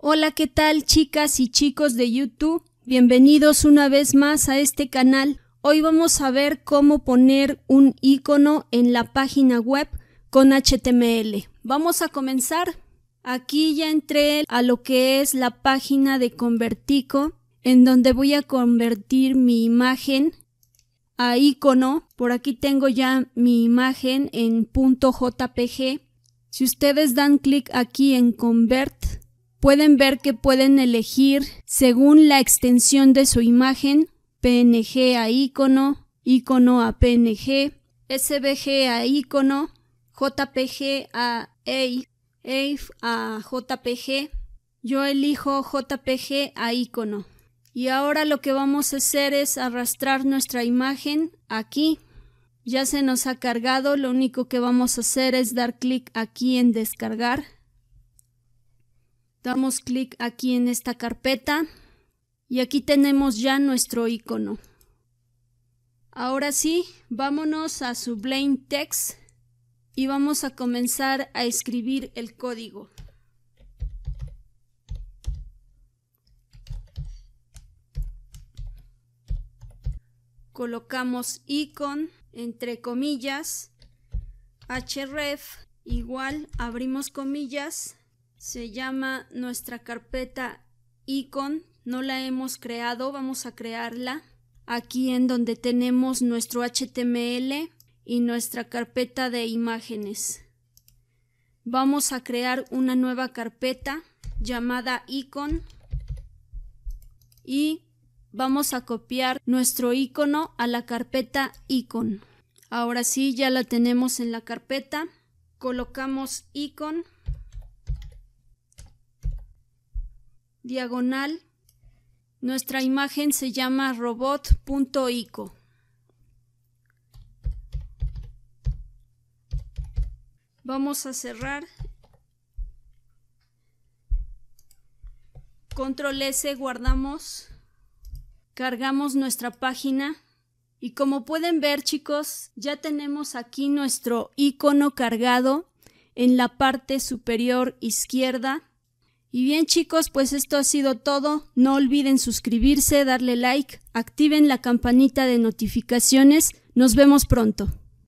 Hola, ¿qué tal chicas y chicos de YouTube? Bienvenidos una vez más a este canal. Hoy vamos a ver cómo poner un icono en la página web con HTML. Vamos a comenzar. Aquí ya entré a lo que es la página de Convertico, en donde voy a convertir mi imagen a icono. Por aquí tengo ya mi imagen en .jpg. Si ustedes dan clic aquí en Convert, pueden ver que pueden elegir según la extensión de su imagen, PNG a icono, icono a PNG, SVG a icono, JPG a AI, e e a JPG. Yo elijo JPG a icono. Y ahora lo que vamos a hacer es arrastrar nuestra imagen aquí. Ya se nos ha cargado, lo único que vamos a hacer es dar clic aquí en descargar. Damos clic aquí en esta carpeta y aquí tenemos ya nuestro icono. Ahora sí, vámonos a Sublime Text y vamos a comenzar a escribir el código. Colocamos icon entre comillas href igual abrimos comillas se llama nuestra carpeta icon, no la hemos creado, vamos a crearla aquí en donde tenemos nuestro HTML y nuestra carpeta de imágenes. Vamos a crear una nueva carpeta llamada icon y vamos a copiar nuestro icono a la carpeta icon. Ahora sí, ya la tenemos en la carpeta. Colocamos icon diagonal. Nuestra imagen se llama robot.ico. Vamos a cerrar. Control S, guardamos. Cargamos nuestra página. Y como pueden ver chicos, ya tenemos aquí nuestro icono cargado en la parte superior izquierda. Y bien chicos, pues esto ha sido todo. No olviden suscribirse, darle like, activen la campanita de notificaciones. Nos vemos pronto.